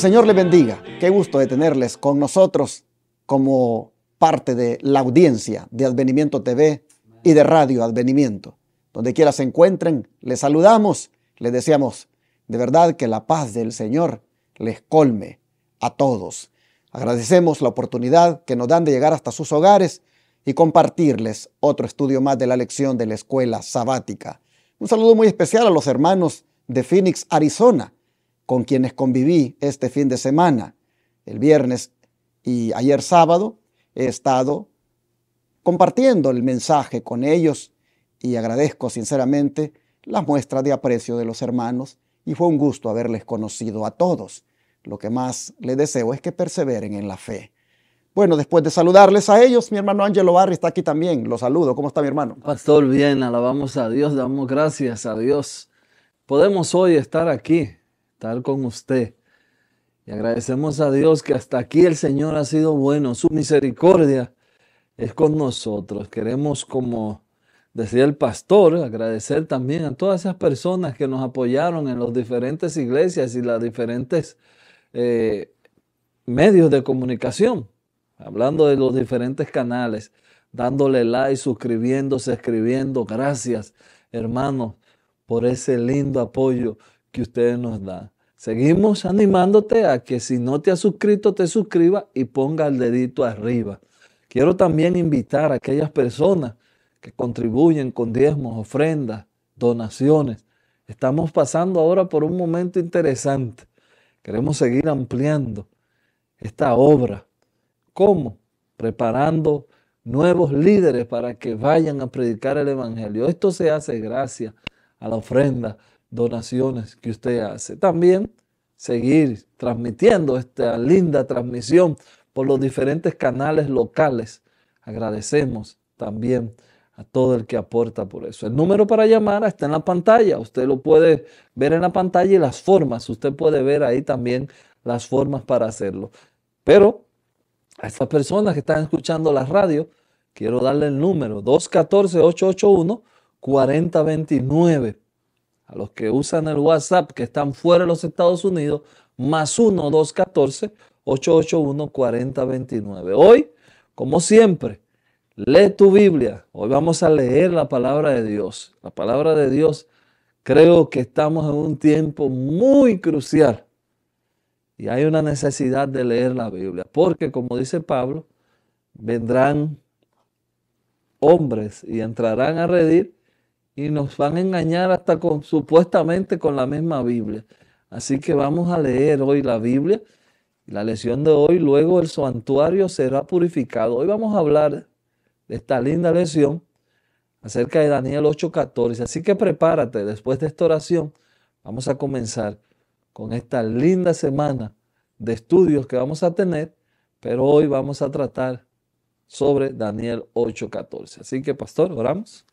Señor le bendiga. Qué gusto de tenerles con nosotros como parte de la audiencia de Advenimiento TV y de Radio Advenimiento. Donde quiera se encuentren, les saludamos, les deseamos de verdad que la paz del Señor les colme a todos. Agradecemos la oportunidad que nos dan de llegar hasta sus hogares y compartirles otro estudio más de la lección de la escuela sabática. Un saludo muy especial a los hermanos de Phoenix, Arizona, con quienes conviví este fin de semana, el viernes y ayer sábado, he estado compartiendo el mensaje con ellos y agradezco sinceramente las muestras de aprecio de los hermanos y fue un gusto haberles conocido a todos. Lo que más les deseo es que perseveren en la fe. Bueno, después de saludarles a ellos, mi hermano Ángelo Barri está aquí también. Lo saludo. ¿Cómo está mi hermano? Pastor, bien, alabamos a Dios, damos gracias a Dios. Podemos hoy estar aquí estar con usted. Y agradecemos a Dios que hasta aquí el Señor ha sido bueno. Su misericordia es con nosotros. Queremos, como decía el pastor, agradecer también a todas esas personas que nos apoyaron en las diferentes iglesias y las diferentes eh, medios de comunicación. Hablando de los diferentes canales, dándole like, suscribiéndose, escribiendo. Gracias, hermanos, por ese lindo apoyo que ustedes nos dan. Seguimos animándote a que si no te has suscrito, te suscribas y ponga el dedito arriba. Quiero también invitar a aquellas personas que contribuyen con diezmos, ofrendas, donaciones. Estamos pasando ahora por un momento interesante. Queremos seguir ampliando esta obra. ¿Cómo? Preparando nuevos líderes para que vayan a predicar el Evangelio. Esto se hace gracias a la ofrenda, donaciones que usted hace. También seguir transmitiendo esta linda transmisión por los diferentes canales locales. Agradecemos también a todo el que aporta por eso. El número para llamar está en la pantalla. Usted lo puede ver en la pantalla y las formas. Usted puede ver ahí también las formas para hacerlo. Pero a estas personas que están escuchando la radio, quiero darle el número 214-881-4029 a los que usan el WhatsApp que están fuera de los Estados Unidos, más 1-214-881-4029. Hoy, como siempre, lee tu Biblia. Hoy vamos a leer la palabra de Dios. La palabra de Dios, creo que estamos en un tiempo muy crucial. Y hay una necesidad de leer la Biblia, porque como dice Pablo, vendrán hombres y entrarán a redir y nos van a engañar hasta supuestamente con la misma Biblia. Así que vamos a leer hoy la Biblia. La lección de hoy, luego el santuario será purificado. Hoy vamos a hablar de esta linda lección acerca de Daniel 8:14. Así que prepárate, después de esta oración, vamos a comenzar con esta linda semana de estudios que vamos a tener, pero hoy vamos a tratar sobre Daniel 8:14. Así que, pastor, oramos.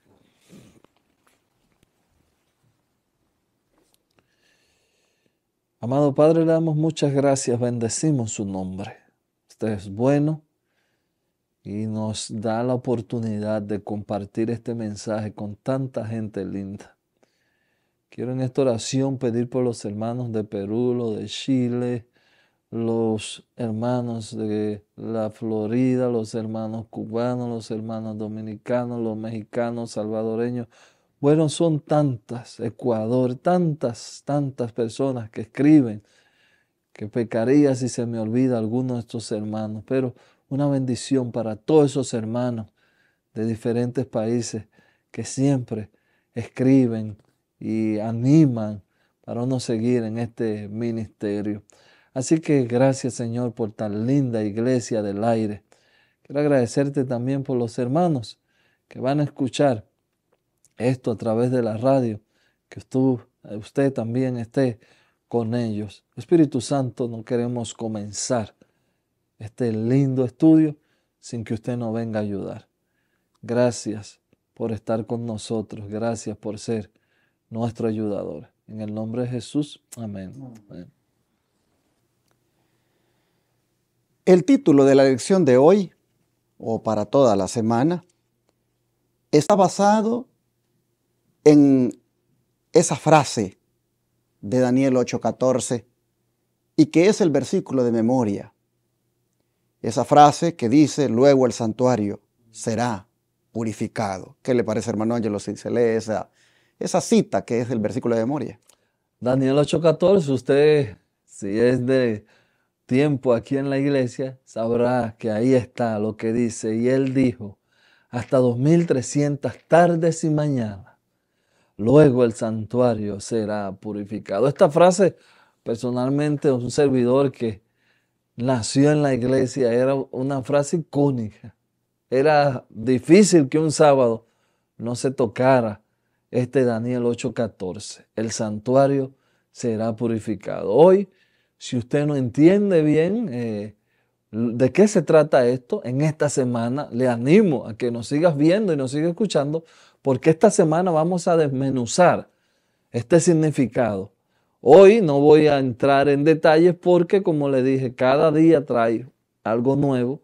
Amado Padre, le damos muchas gracias, bendecimos su nombre. Usted es bueno y nos da la oportunidad de compartir este mensaje con tanta gente linda. Quiero en esta oración pedir por los hermanos de Perú, los de Chile, los hermanos de la Florida, los hermanos cubanos, los hermanos dominicanos, los mexicanos, salvadoreños, bueno, son tantas, Ecuador, tantas, tantas personas que escriben que pecaría si se me olvida alguno de estos hermanos, pero una bendición para todos esos hermanos de diferentes países que siempre escriben y animan para uno seguir en este ministerio. Así que gracias Señor por tan linda iglesia del aire. Quiero agradecerte también por los hermanos que van a escuchar esto a través de la radio, que eh, usted también esté con ellos. Espíritu Santo, no queremos comenzar este lindo estudio sin que usted nos venga a ayudar. Gracias por estar con nosotros, gracias por ser nuestro ayudador. En el nombre de Jesús, amén. amén. El título de la lección de hoy, o para toda la semana, está basado en esa frase de Daniel 8:14 y que es el versículo de memoria. Esa frase que dice, luego el santuario será purificado. ¿Qué le parece, hermano Ángelo, si se lee esa, esa cita que es el versículo de memoria? Daniel 8:14, usted, si es de tiempo aquí en la iglesia, sabrá que ahí está lo que dice. Y él dijo, hasta 2300 tardes y mañanas luego el santuario será purificado. Esta frase, personalmente, un servidor que nació en la iglesia, era una frase icónica. Era difícil que un sábado no se tocara este Daniel 8:14. El santuario será purificado. Hoy, si usted no entiende bien eh, de qué se trata esto, en esta semana le animo a que nos sigas viendo y nos siga escuchando porque esta semana vamos a desmenuzar este significado. Hoy no voy a entrar en detalles porque, como le dije, cada día trae algo nuevo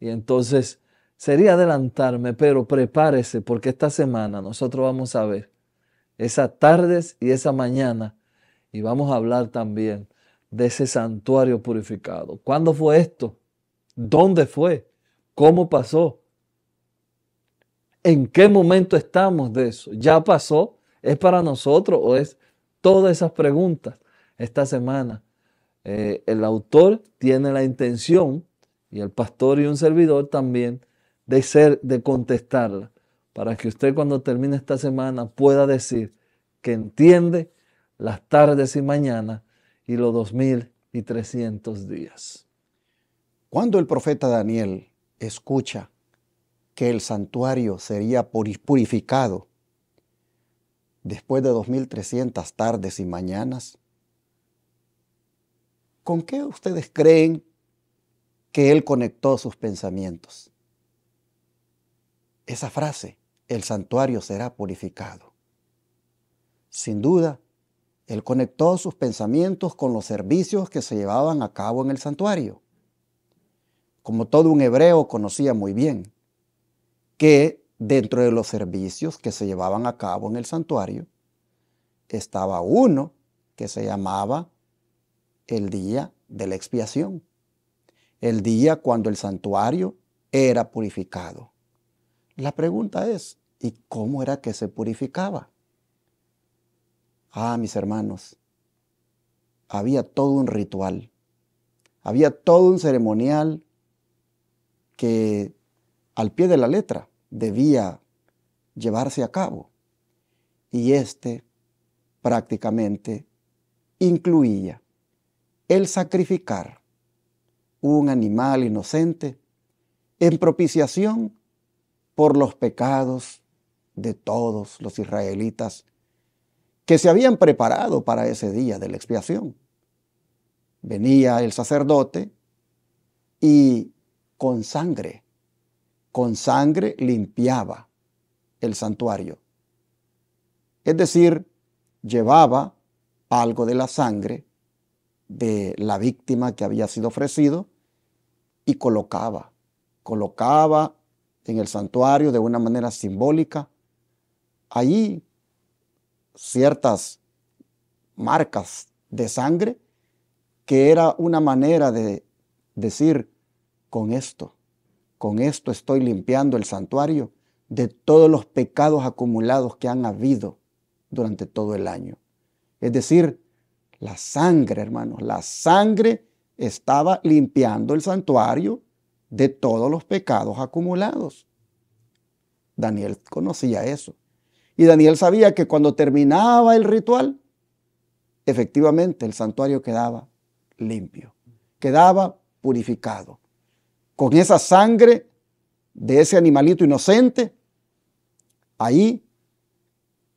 y entonces sería adelantarme, pero prepárese porque esta semana nosotros vamos a ver esas tardes y esa mañana y vamos a hablar también de ese santuario purificado. ¿Cuándo fue esto? ¿Dónde fue? ¿Cómo pasó? ¿En qué momento estamos de eso? ¿Ya pasó? ¿Es para nosotros o es todas esas preguntas? Esta semana eh, el autor tiene la intención, y el pastor y un servidor también, de ser, de contestarla, para que usted cuando termine esta semana pueda decir que entiende las tardes y mañanas y los 2300 días. Cuando el profeta Daniel escucha que el santuario sería purificado después de 2300 tardes y mañanas? ¿Con qué ustedes creen que él conectó sus pensamientos? Esa frase, el santuario será purificado. Sin duda, él conectó sus pensamientos con los servicios que se llevaban a cabo en el santuario, como todo un hebreo conocía muy bien que dentro de los servicios que se llevaban a cabo en el santuario estaba uno que se llamaba el día de la expiación, el día cuando el santuario era purificado. La pregunta es, ¿y cómo era que se purificaba? Ah, mis hermanos, había todo un ritual, había todo un ceremonial que al pie de la letra debía llevarse a cabo. Y este prácticamente incluía el sacrificar un animal inocente en propiciación por los pecados de todos los israelitas que se habían preparado para ese día de la expiación. Venía el sacerdote y con sangre con sangre limpiaba el santuario. Es decir, llevaba algo de la sangre de la víctima que había sido ofrecido y colocaba, colocaba en el santuario de una manera simbólica allí ciertas marcas de sangre que era una manera de decir con esto con esto estoy limpiando el santuario de todos los pecados acumulados que han habido durante todo el año. Es decir, la sangre, hermanos, la sangre estaba limpiando el santuario de todos los pecados acumulados. Daniel conocía eso. Y Daniel sabía que cuando terminaba el ritual, efectivamente el santuario quedaba limpio, quedaba purificado con esa sangre de ese animalito inocente, ahí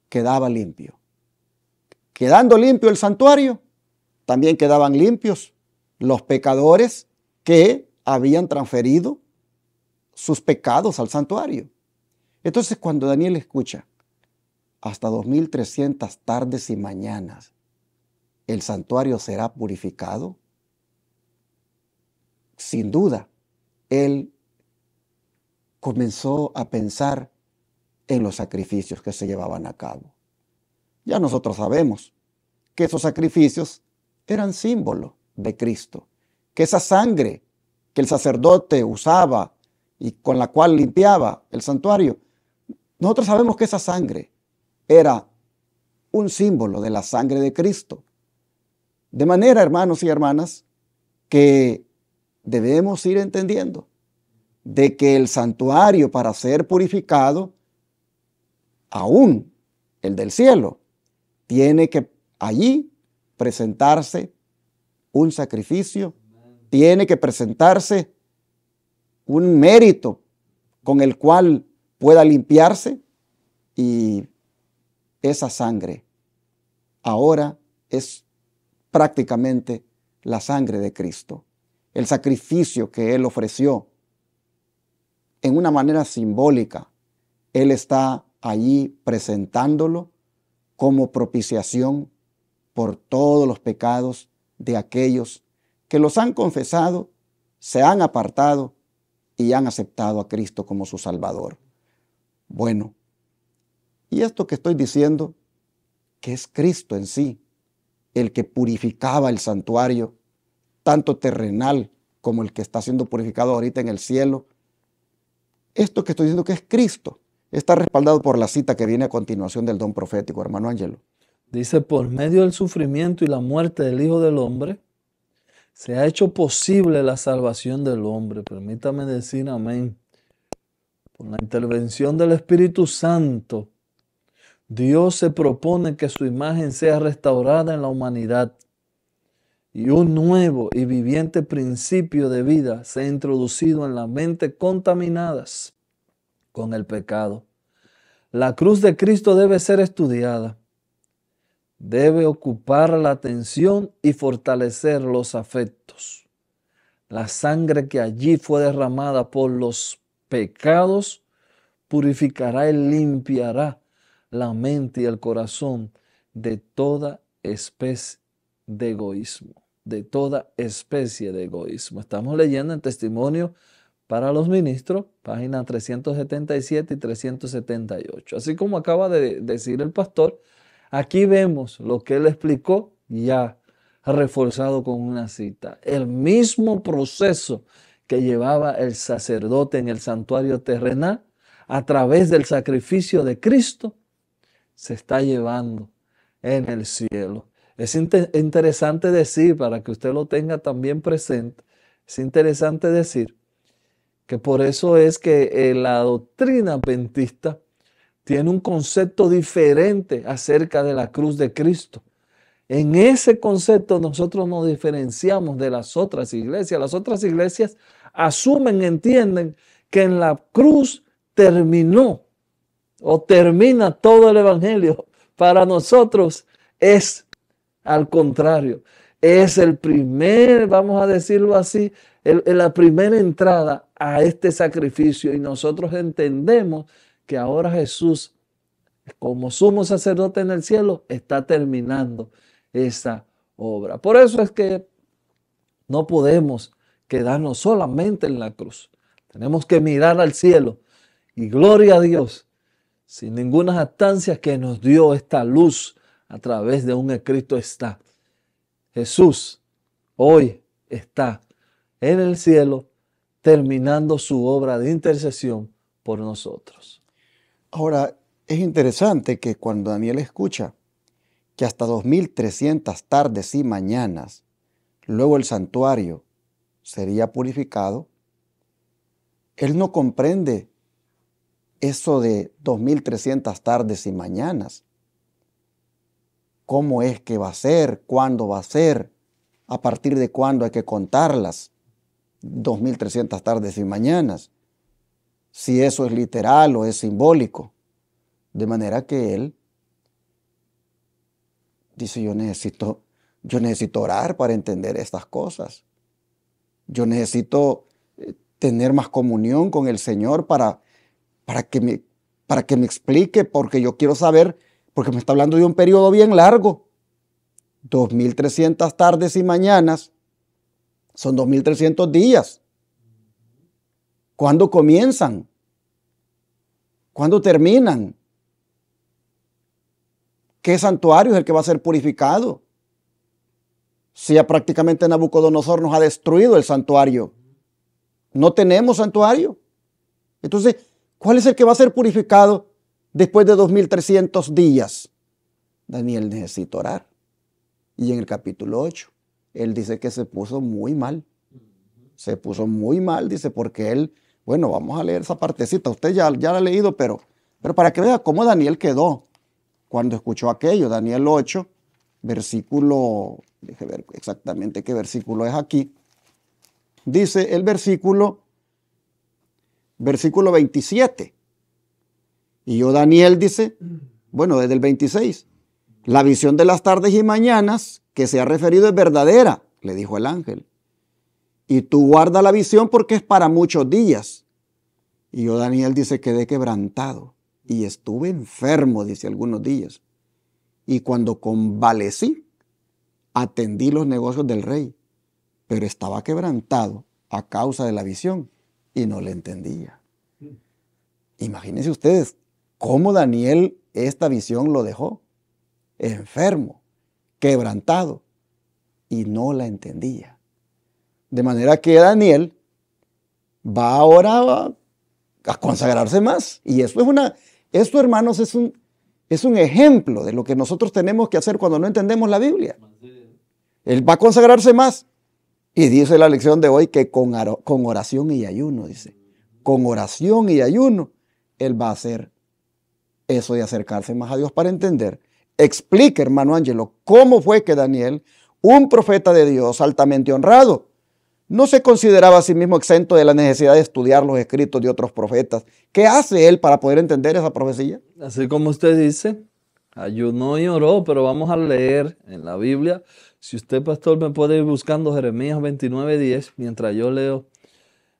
quedaba limpio. Quedando limpio el santuario, también quedaban limpios los pecadores que habían transferido sus pecados al santuario. Entonces cuando Daniel escucha, hasta 2300 tardes y mañanas, el santuario será purificado, sin duda, él comenzó a pensar en los sacrificios que se llevaban a cabo. Ya nosotros sabemos que esos sacrificios eran símbolo de Cristo, que esa sangre que el sacerdote usaba y con la cual limpiaba el santuario, nosotros sabemos que esa sangre era un símbolo de la sangre de Cristo. De manera, hermanos y hermanas, que debemos ir entendiendo de que el santuario para ser purificado, aún el del cielo, tiene que allí presentarse un sacrificio, tiene que presentarse un mérito con el cual pueda limpiarse y esa sangre ahora es prácticamente la sangre de Cristo el sacrificio que Él ofreció. En una manera simbólica, Él está allí presentándolo como propiciación por todos los pecados de aquellos que los han confesado, se han apartado y han aceptado a Cristo como su Salvador. Bueno, y esto que estoy diciendo, que es Cristo en sí, el que purificaba el santuario, tanto terrenal como el que está siendo purificado ahorita en el cielo. Esto que estoy diciendo que es Cristo está respaldado por la cita que viene a continuación del don profético, hermano Ángelo. Dice, por medio del sufrimiento y la muerte del Hijo del Hombre, se ha hecho posible la salvación del hombre. Permítame decir amén. Por la intervención del Espíritu Santo, Dios se propone que su imagen sea restaurada en la humanidad y un nuevo y viviente principio de vida se ha introducido en la mente contaminadas con el pecado. La cruz de Cristo debe ser estudiada, debe ocupar la atención y fortalecer los afectos. La sangre que allí fue derramada por los pecados purificará y limpiará la mente y el corazón de toda especie de egoísmo de toda especie de egoísmo. Estamos leyendo en Testimonio para los Ministros, páginas 377 y 378. Así como acaba de decir el pastor, aquí vemos lo que él explicó ya reforzado con una cita. El mismo proceso que llevaba el sacerdote en el santuario terrenal a través del sacrificio de Cristo, se está llevando en el cielo. Es interesante decir, para que usted lo tenga también presente, es interesante decir que por eso es que eh, la doctrina pentista tiene un concepto diferente acerca de la cruz de Cristo. En ese concepto nosotros nos diferenciamos de las otras iglesias. Las otras iglesias asumen, entienden que en la cruz terminó o termina todo el Evangelio. Para nosotros es al contrario, es el primer, vamos a decirlo así, la primera entrada a este sacrificio. Y nosotros entendemos que ahora Jesús, como sumo sacerdote en el cielo, está terminando esa obra. Por eso es que no podemos quedarnos solamente en la cruz. Tenemos que mirar al cielo y gloria a Dios, sin ninguna distancia que nos dio esta luz a través de un escrito está. Jesús hoy está en el cielo terminando su obra de intercesión por nosotros. Ahora, es interesante que cuando Daniel escucha que hasta 2300 tardes y mañanas, luego el santuario sería purificado, él no comprende eso de 2300 tardes y mañanas cómo es que va a ser, cuándo va a ser, a partir de cuándo hay que contarlas, 2.300 tardes y mañanas, si eso es literal o es simbólico. De manera que él dice, yo necesito, yo necesito orar para entender estas cosas. Yo necesito eh, tener más comunión con el Señor para, para, que, me, para que me explique, porque yo quiero saber porque me está hablando de un periodo bien largo. 2.300 tardes y mañanas son 2.300 días. ¿Cuándo comienzan? ¿Cuándo terminan? ¿Qué santuario es el que va a ser purificado? Si ya prácticamente Nabucodonosor nos ha destruido el santuario. No tenemos santuario. Entonces, ¿cuál es el que va a ser purificado? Después de 2300 días, Daniel necesita orar. Y en el capítulo 8, él dice que se puso muy mal. Se puso muy mal, dice, porque él, bueno, vamos a leer esa partecita, usted ya, ya la ha leído, pero, pero para que vea cómo Daniel quedó cuando escuchó aquello, Daniel 8, versículo, déjeme ver exactamente qué versículo es aquí, dice el versículo, versículo 27. Y yo, Daniel, dice, mm. bueno, desde el 26, la visión de las tardes y mañanas que se ha referido es verdadera, le dijo el ángel. Y tú guarda la visión porque es para muchos días. Y yo, Daniel, dice, quedé quebrantado y estuve enfermo, dice algunos días. Y cuando convalecí, atendí los negocios del rey, pero estaba quebrantado a causa de la visión y no le entendía. Mm. Imagínense ustedes ¿Cómo Daniel esta visión lo dejó? Enfermo, quebrantado, y no la entendía. De manera que Daniel va ahora a consagrarse más. Y eso es una, esto hermanos es un, es un ejemplo de lo que nosotros tenemos que hacer cuando no entendemos la Biblia. Él va a consagrarse más. Y dice la lección de hoy que con, con oración y ayuno, dice, con oración y ayuno, él va a ser eso de acercarse más a Dios para entender. Explique, hermano Ángelo, cómo fue que Daniel, un profeta de Dios altamente honrado, no se consideraba a sí mismo exento de la necesidad de estudiar los escritos de otros profetas. ¿Qué hace él para poder entender esa profecía? Así como usted dice, ayunó y oró, pero vamos a leer en la Biblia. Si usted, pastor, me puede ir buscando Jeremías 29, mientras yo leo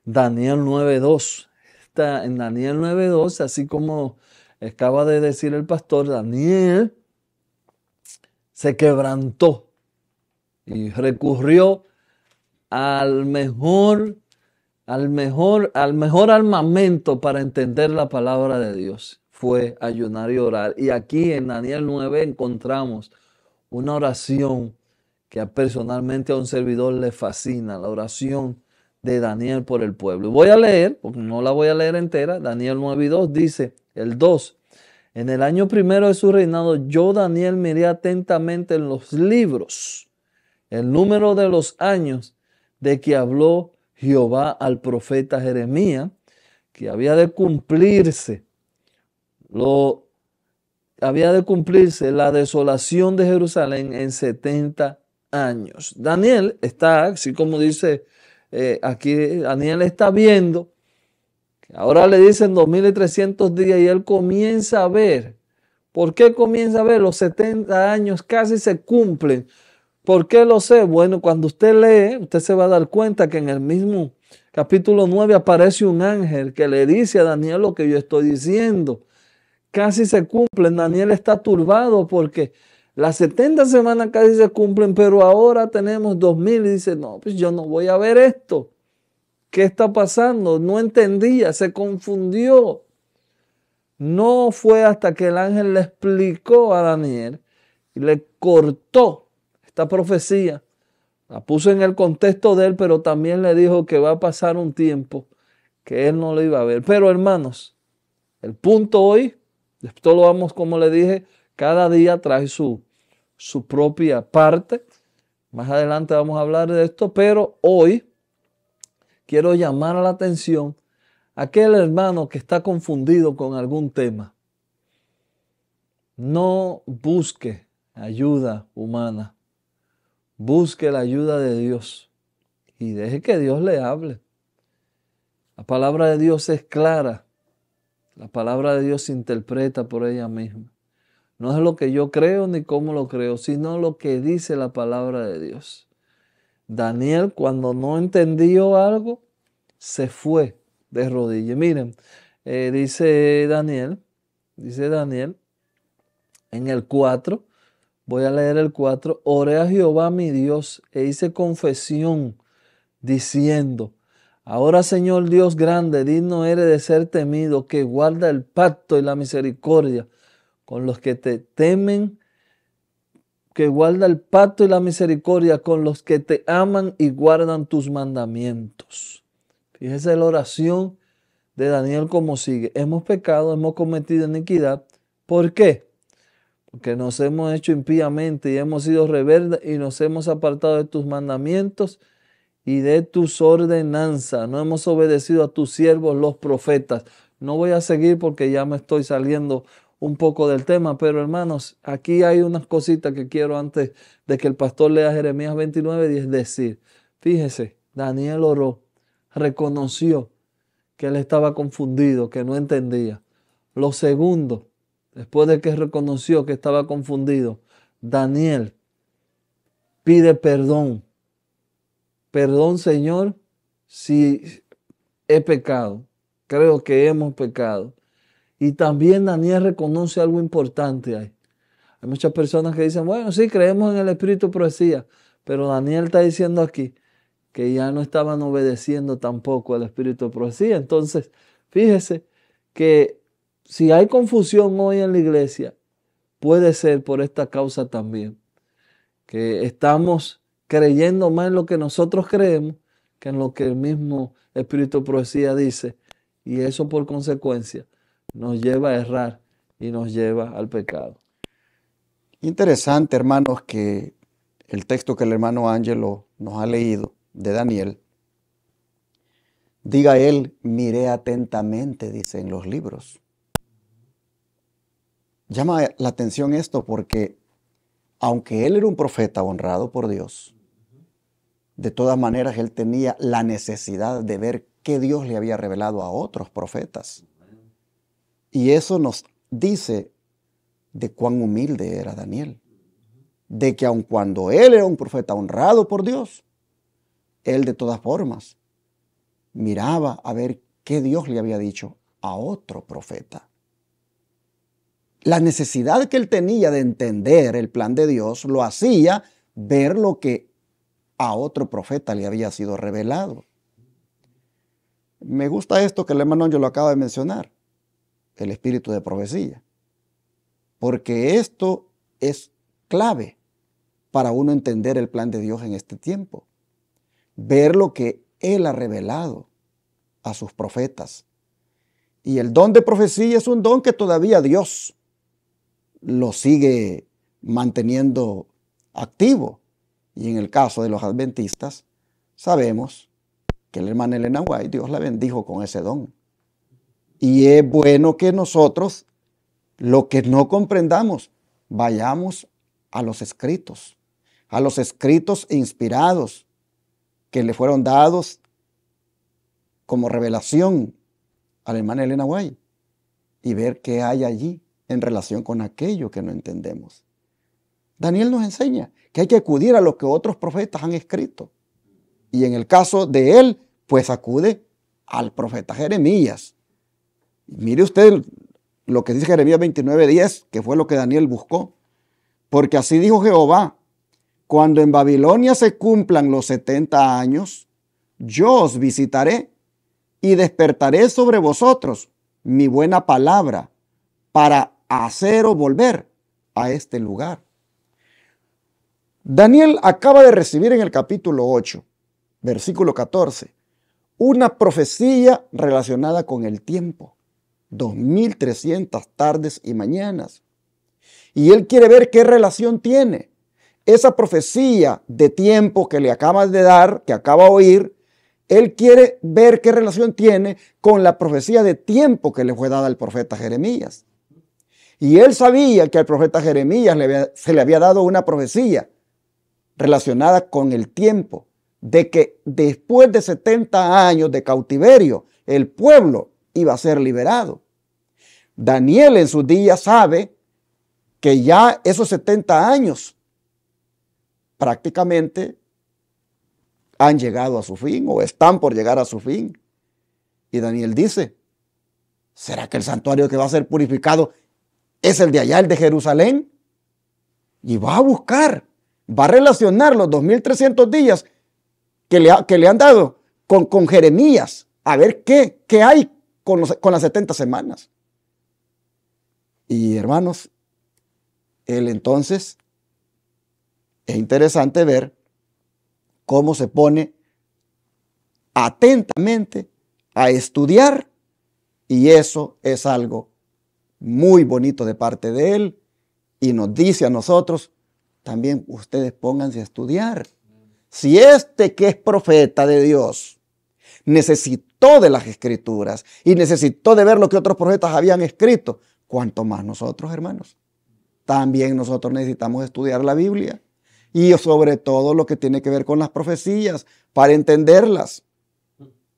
Daniel 9.2. Está en Daniel 9.2, así como acaba de decir el pastor, Daniel se quebrantó y recurrió al mejor, al mejor, al mejor armamento para entender la palabra de Dios. Fue ayunar y orar. Y aquí en Daniel 9 encontramos una oración que personalmente a un servidor le fascina, la oración de Daniel por el pueblo. voy a leer, porque no la voy a leer entera, Daniel 9 y 2 dice, el 2, en el año primero de su reinado, yo Daniel miré atentamente en los libros el número de los años de que habló Jehová al profeta Jeremías, que había de cumplirse lo había de cumplirse la desolación de Jerusalén en 70 años. Daniel está, así como dice eh, aquí Daniel está viendo, ahora le dicen 2.300 días y él comienza a ver. ¿Por qué comienza a ver? Los 70 años casi se cumplen. ¿Por qué lo sé? Bueno, cuando usted lee, usted se va a dar cuenta que en el mismo capítulo 9 aparece un ángel que le dice a Daniel lo que yo estoy diciendo. Casi se cumplen, Daniel está turbado porque las 70 semanas casi se cumplen, pero ahora tenemos 2000 y dice, no, pues yo no voy a ver esto. ¿Qué está pasando? No entendía, se confundió. No fue hasta que el ángel le explicó a Daniel y le cortó esta profecía. La puso en el contexto de él, pero también le dijo que va a pasar un tiempo que él no lo iba a ver. Pero hermanos, el punto hoy, esto lo vamos, como le dije, cada día trae su, propia parte. Más adelante vamos a hablar de esto, pero hoy quiero llamar la atención a aquel hermano que está confundido con algún tema. No busque ayuda humana, busque la ayuda de Dios y deje que Dios le hable. La palabra de Dios es clara, la palabra de Dios se interpreta por ella misma. No es lo que yo creo ni cómo lo creo, sino lo que dice la palabra de Dios. Daniel, cuando no entendió algo, se fue de rodillas. Miren, eh, dice Daniel, dice Daniel, en el 4, voy a leer el 4, oré a Jehová mi Dios e hice confesión diciendo, Ahora Señor Dios grande, digno eres de ser temido, que guarda el pacto y la misericordia con los que te temen, que guarda el pacto y la misericordia, con los que te aman y guardan tus mandamientos. Fíjese la oración de Daniel como sigue. Hemos pecado, hemos cometido iniquidad. ¿Por qué? Porque nos hemos hecho impíamente y hemos sido rebeldes y nos hemos apartado de tus mandamientos y de tus ordenanzas. No hemos obedecido a tus siervos, los profetas. No voy a seguir porque ya me estoy saliendo un poco del tema, pero hermanos, aquí hay unas cositas que quiero antes de que el pastor lea Jeremías 29, 10 decir, fíjese, Daniel oró, reconoció que él estaba confundido, que no entendía. Lo segundo, después de que reconoció que estaba confundido, Daniel pide perdón. Perdón, Señor, si he pecado. Creo que hemos pecado. Y también Daniel reconoce algo importante ahí. Hay muchas personas que dicen, bueno, sí, creemos en el espíritu profecía, pero Daniel está diciendo aquí que ya no estaban obedeciendo tampoco al espíritu de profecía. Entonces, fíjese que si hay confusión hoy en la iglesia, puede ser por esta causa también, que estamos creyendo más en lo que nosotros creemos que en lo que el mismo espíritu de profecía dice, y eso por consecuencia nos lleva a errar y nos lleva al pecado. Interesante, hermanos, que el texto que el hermano Ángelo nos ha leído de Daniel, diga él, miré atentamente, dice en los libros. Llama la atención esto porque aunque él era un profeta honrado por Dios, de todas maneras él tenía la necesidad de ver qué Dios le había revelado a otros profetas. Y eso nos dice de cuán humilde era Daniel. De que aun cuando él era un profeta honrado por Dios, él de todas formas miraba a ver qué Dios le había dicho a otro profeta. La necesidad que él tenía de entender el plan de Dios lo hacía ver lo que a otro profeta le había sido revelado. Me gusta esto que el hermano yo lo acaba de mencionar el espíritu de profecía. Porque esto es clave para uno entender el plan de Dios en este tiempo. Ver lo que Él ha revelado a sus profetas. Y el don de profecía es un don que todavía Dios lo sigue manteniendo activo. Y en el caso de los adventistas, sabemos que el hermano Elena White, Dios la bendijo con ese don. Y es bueno que nosotros, lo que no comprendamos, vayamos a los escritos, a los escritos inspirados que le fueron dados como revelación a la hermana Elena Guay y ver qué hay allí en relación con aquello que no entendemos. Daniel nos enseña que hay que acudir a lo que otros profetas han escrito. Y en el caso de él, pues acude al profeta Jeremías, Mire usted lo que dice Jeremías 10, que fue lo que Daniel buscó. Porque así dijo Jehová, cuando en Babilonia se cumplan los 70 años, yo os visitaré y despertaré sobre vosotros mi buena palabra para haceros volver a este lugar. Daniel acaba de recibir en el capítulo 8, versículo 14, una profecía relacionada con el tiempo. 2.300 tardes y mañanas. Y él quiere ver qué relación tiene esa profecía de tiempo que le acabas de dar, que acaba de oír. Él quiere ver qué relación tiene con la profecía de tiempo que le fue dada al profeta Jeremías. Y él sabía que al profeta Jeremías se le había dado una profecía relacionada con el tiempo, de que después de 70 años de cautiverio, el pueblo iba a ser liberado. Daniel en sus días sabe que ya esos 70 años prácticamente han llegado a su fin o están por llegar a su fin. Y Daniel dice, ¿será que el santuario que va a ser purificado es el de allá, el de Jerusalén? Y va a buscar, va a relacionar los 2300 días que le, que le han dado con, con, Jeremías, a ver qué, hay con, con las 70 semanas. Y hermanos, él entonces, es interesante ver cómo se pone atentamente a estudiar y eso es algo muy bonito de parte de él y nos dice a nosotros, también ustedes pónganse a estudiar. Si este que es profeta de Dios necesitó de las escrituras y necesitó de ver lo que otros profetas habían escrito, cuanto más nosotros, hermanos. También nosotros necesitamos estudiar la Biblia y sobre todo lo que tiene que ver con las profecías para entenderlas.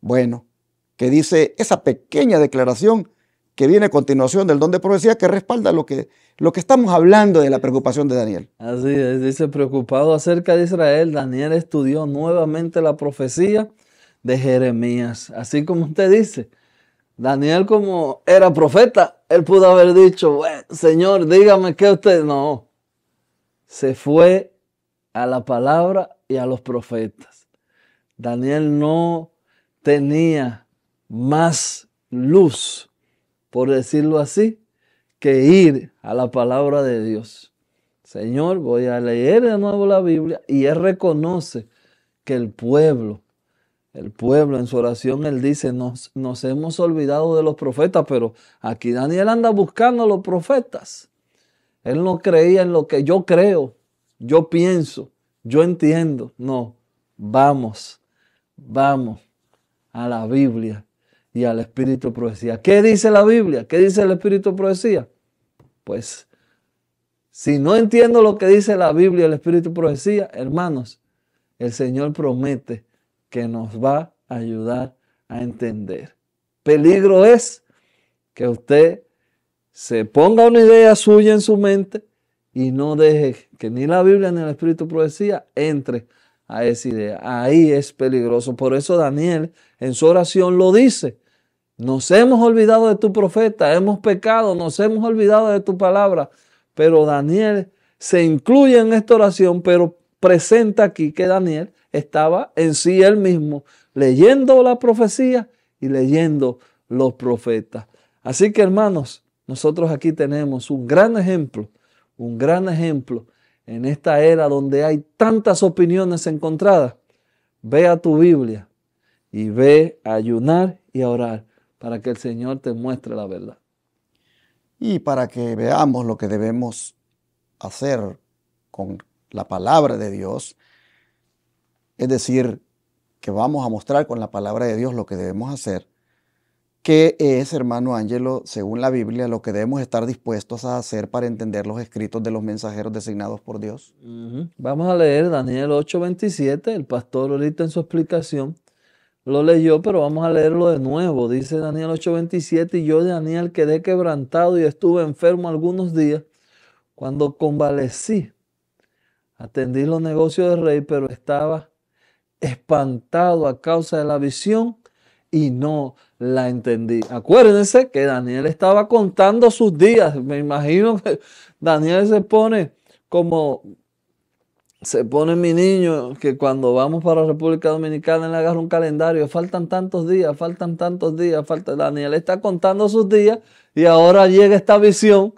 Bueno, que dice esa pequeña declaración que viene a continuación del don de profecía que respalda lo que, lo que estamos hablando de la preocupación de Daniel. Así es, dice, preocupado acerca de Israel, Daniel estudió nuevamente la profecía de Jeremías, así como usted dice, Daniel como era profeta, él pudo haber dicho, Señor, dígame que usted no. Se fue a la palabra y a los profetas. Daniel no tenía más luz, por decirlo así, que ir a la palabra de Dios. Señor, voy a leer de nuevo la Biblia y él reconoce que el pueblo el pueblo en su oración, él dice, nos, nos hemos olvidado de los profetas, pero aquí Daniel anda buscando a los profetas. Él no creía en lo que yo creo, yo pienso, yo entiendo. No, vamos, vamos a la Biblia y al Espíritu Profecía. ¿Qué dice la Biblia? ¿Qué dice el Espíritu Profecía? Pues, si no entiendo lo que dice la Biblia y el Espíritu Profecía, hermanos, el Señor promete que nos va a ayudar a entender. Peligro es que usted se ponga una idea suya en su mente y no deje que ni la Biblia ni el Espíritu Profecía entre a esa idea. Ahí es peligroso. Por eso Daniel en su oración lo dice. Nos hemos olvidado de tu profeta, hemos pecado, nos hemos olvidado de tu palabra. Pero Daniel se incluye en esta oración, pero presenta aquí que Daniel estaba en sí él mismo leyendo la profecía y leyendo los profetas. Así que hermanos, nosotros aquí tenemos un gran ejemplo, un gran ejemplo en esta era donde hay tantas opiniones encontradas. Ve a tu Biblia y ve a ayunar y a orar para que el Señor te muestre la verdad. Y para que veamos lo que debemos hacer con la palabra de Dios. Es decir, que vamos a mostrar con la palabra de Dios lo que debemos hacer. ¿Qué es, hermano Ángelo, según la Biblia, lo que debemos estar dispuestos a hacer para entender los escritos de los mensajeros designados por Dios? Vamos a leer Daniel 8:27. El pastor ahorita en su explicación lo leyó, pero vamos a leerlo de nuevo. Dice Daniel 8:27, y yo, Daniel, quedé quebrantado y estuve enfermo algunos días. Cuando convalecí, Atendí los negocios del rey, pero estaba espantado a causa de la visión y no la entendí. Acuérdense que Daniel estaba contando sus días. Me imagino que Daniel se pone como se pone mi niño que cuando vamos para la República Dominicana le agarra un calendario, faltan tantos días, faltan tantos días, falta Daniel está contando sus días y ahora llega esta visión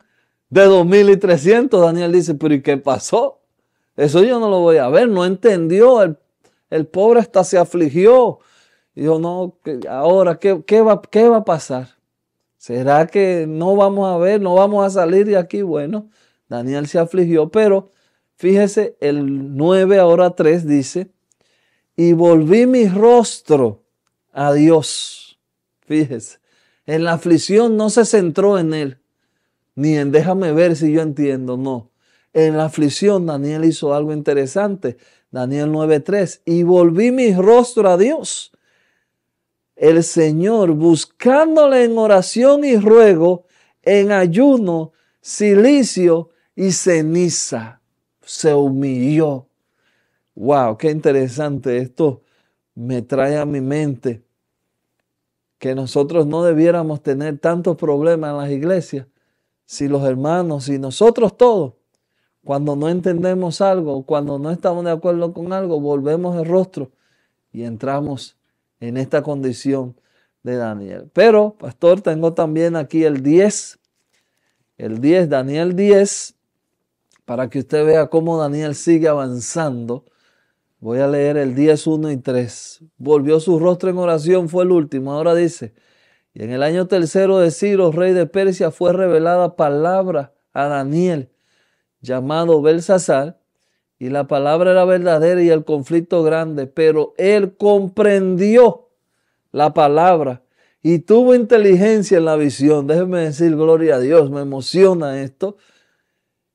de 2300. Daniel dice, pero ¿y qué pasó? Eso yo no lo voy a ver, no entendió. El, el pobre hasta se afligió. Dijo, yo, no, ahora, ¿qué, va, ¿qué va a pasar? ¿Será que no vamos a ver, no vamos a salir de aquí? Bueno, Daniel se afligió, pero fíjese, el 9 ahora 3 dice, y volví mi rostro a Dios. Fíjese, en la aflicción no se centró en él, ni en déjame ver si yo entiendo, no en la aflicción, Daniel hizo algo interesante. Daniel 9:3, y volví mi rostro a Dios, el Señor, buscándole en oración y ruego, en ayuno, silicio y ceniza. Se humilló. Wow, qué interesante. Esto me trae a mi mente que nosotros no debiéramos tener tantos problemas en las iglesias si los hermanos, y nosotros todos cuando no entendemos algo, cuando no estamos de acuerdo con algo, volvemos el rostro y entramos en esta condición de Daniel. Pero, pastor, tengo también aquí el 10, el 10, Daniel 10, para que usted vea cómo Daniel sigue avanzando. Voy a leer el 10, 1 y 3. Volvió su rostro en oración, fue el último. Ahora dice, y en el año tercero de Ciro, rey de Persia, fue revelada palabra a Daniel, llamado Belsasar, y la palabra era verdadera y el conflicto grande, pero él comprendió la palabra y tuvo inteligencia en la visión. déjeme decir, gloria a Dios, me emociona esto.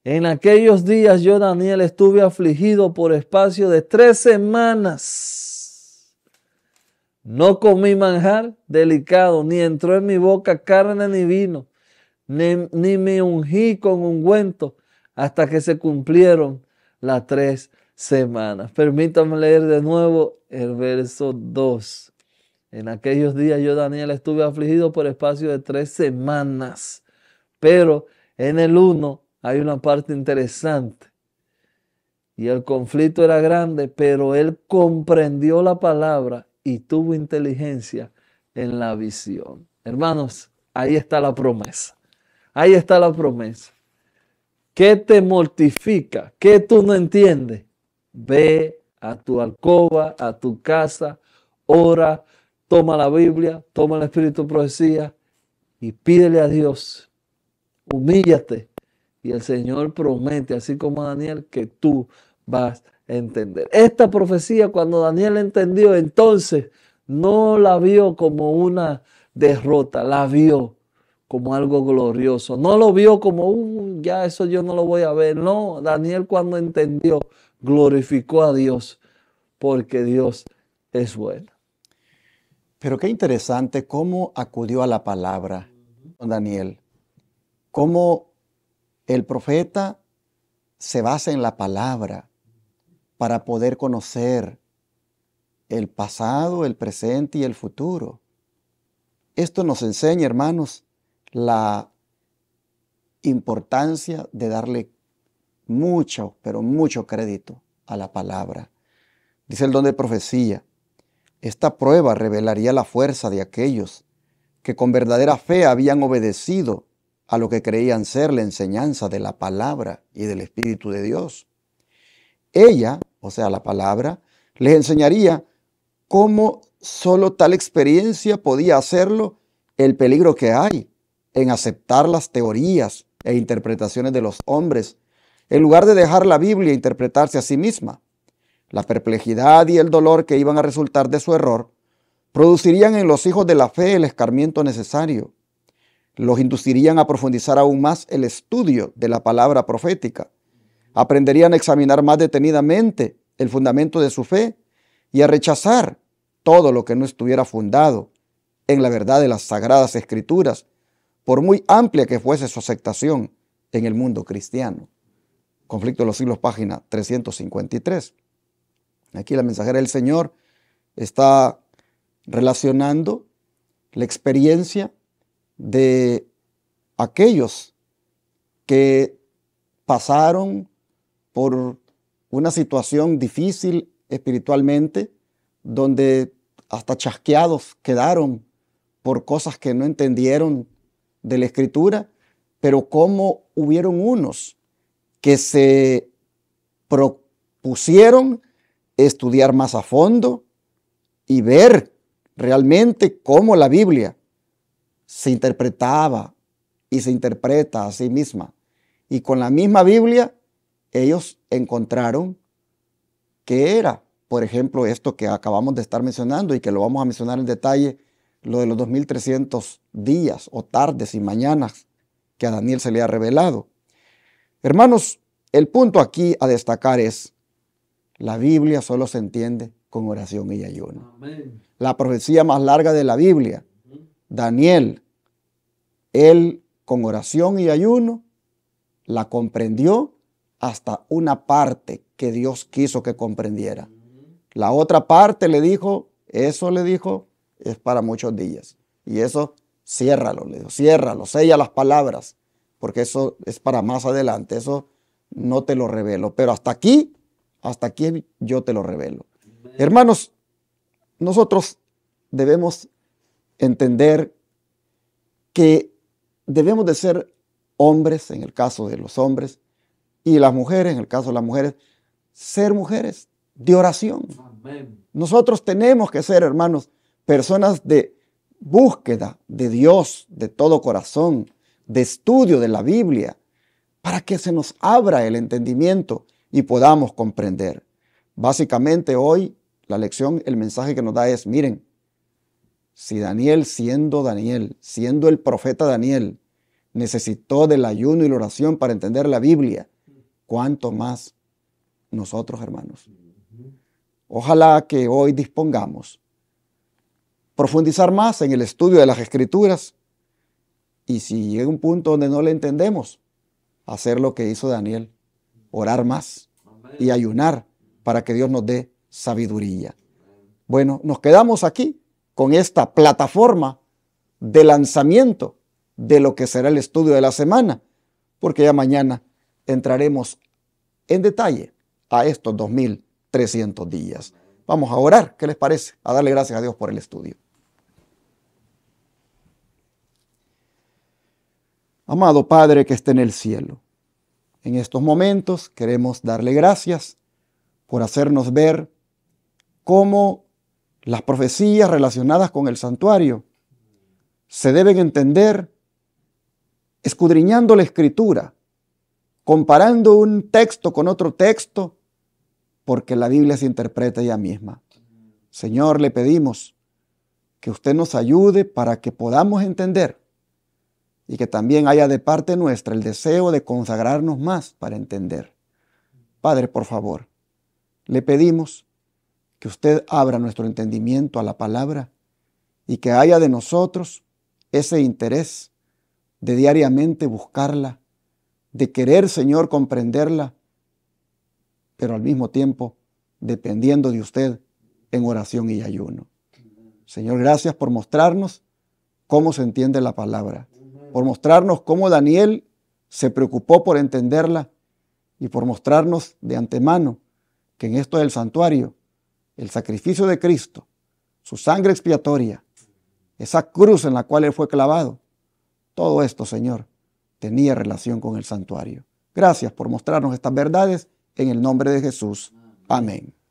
En aquellos días yo, Daniel, estuve afligido por espacio de tres semanas. No comí manjar delicado, ni entró en mi boca carne ni vino, ni, ni me ungí con ungüento hasta que se cumplieron las tres semanas. Permítanme leer de nuevo el verso 2. En aquellos días yo, Daniel, estuve afligido por espacio de tres semanas, pero en el 1 hay una parte interesante. Y el conflicto era grande, pero él comprendió la palabra y tuvo inteligencia en la visión. Hermanos, ahí está la promesa. Ahí está la promesa. ¿Qué te mortifica? ¿Qué tú no entiendes? Ve a tu alcoba, a tu casa, ora, toma la Biblia, toma el Espíritu Profecía y pídele a Dios. Humíllate. Y el Señor promete, así como Daniel, que tú vas a entender. Esta profecía, cuando Daniel entendió, entonces no la vio como una derrota, la vio como algo glorioso. No lo vio como, un, uh, ya eso yo no lo voy a ver. No, Daniel cuando entendió, glorificó a Dios, porque Dios es bueno. Pero qué interesante cómo acudió a la palabra Daniel, cómo el profeta se basa en la palabra para poder conocer el pasado, el presente y el futuro. Esto nos enseña, hermanos, la importancia de darle mucho, pero mucho crédito a la palabra. Dice el don de profecía, esta prueba revelaría la fuerza de aquellos que con verdadera fe habían obedecido a lo que creían ser la enseñanza de la palabra y del Espíritu de Dios. Ella, o sea, la palabra, les enseñaría cómo solo tal experiencia podía hacerlo, el peligro que hay en aceptar las teorías e interpretaciones de los hombres, en lugar de dejar la Biblia e interpretarse a sí misma. La perplejidad y el dolor que iban a resultar de su error producirían en los hijos de la fe el escarmiento necesario. Los inducirían a profundizar aún más el estudio de la palabra profética. Aprenderían a examinar más detenidamente el fundamento de su fe y a rechazar todo lo que no estuviera fundado en la verdad de las sagradas escrituras por muy amplia que fuese su aceptación en el mundo cristiano. Conflicto de los siglos, página 353. Aquí la mensajera del Señor está relacionando la experiencia de aquellos que pasaron por una situación difícil espiritualmente, donde hasta chasqueados quedaron por cosas que no entendieron de la Escritura, pero cómo hubieron unos que se propusieron estudiar más a fondo y ver realmente cómo la Biblia se interpretaba y se interpreta a sí misma. Y con la misma Biblia ellos encontraron que era, por ejemplo, esto que acabamos de estar mencionando y que lo vamos a mencionar en detalle lo de los 2300 días o tardes y mañanas que a Daniel se le ha revelado. Hermanos, el punto aquí a destacar es, la Biblia solo se entiende con oración y ayuno. La profecía más larga de la Biblia, Daniel, él con oración y ayuno la comprendió hasta una parte que Dios quiso que comprendiera. La otra parte le dijo, eso le dijo es para muchos días. Y eso, ciérralo, le digo, ciérralo, sella las palabras, porque eso es para más adelante, eso no te lo revelo. Pero hasta aquí, hasta aquí yo te lo revelo. Hermanos, nosotros debemos entender que debemos de ser hombres, en el caso de los hombres, y las mujeres, en el caso de las mujeres, ser mujeres de oración. Nosotros tenemos que ser, hermanos, personas de búsqueda de Dios de todo corazón, de estudio de la Biblia, para que se nos abra el entendimiento y podamos comprender. Básicamente hoy la lección, el mensaje que nos da es, miren, si Daniel siendo Daniel, siendo el profeta Daniel, necesitó del ayuno y la oración para entender la Biblia, cuánto más nosotros, hermanos. Ojalá que hoy dispongamos profundizar más en el estudio de las escrituras y si llega un punto donde no le entendemos, hacer lo que hizo Daniel, orar más y ayunar para que Dios nos dé sabiduría. Bueno, nos quedamos aquí con esta plataforma de lanzamiento de lo que será el estudio de la semana, porque ya mañana entraremos en detalle a estos 2300 días. Vamos a orar, ¿qué les parece? A darle gracias a Dios por el estudio. Amado Padre que esté en el cielo, en estos momentos queremos darle gracias por hacernos ver cómo las profecías relacionadas con el santuario se deben entender escudriñando la escritura, comparando un texto con otro texto, porque la Biblia se interpreta ella misma. Señor, le pedimos que usted nos ayude para que podamos entender y que también haya de parte nuestra el deseo de consagrarnos más para entender. Padre, por favor, le pedimos que usted abra nuestro entendimiento a la palabra y que haya de nosotros ese interés de diariamente buscarla, de querer, Señor, comprenderla, pero al mismo tiempo dependiendo de usted en oración y ayuno. Señor, gracias por mostrarnos cómo se entiende la palabra por mostrarnos cómo Daniel se preocupó por entenderla y por mostrarnos de antemano que en esto del santuario, el sacrificio de Cristo, su sangre expiatoria, esa cruz en la cual él fue clavado, todo esto, Señor, tenía relación con el santuario. Gracias por mostrarnos estas verdades en el nombre de Jesús. Amén.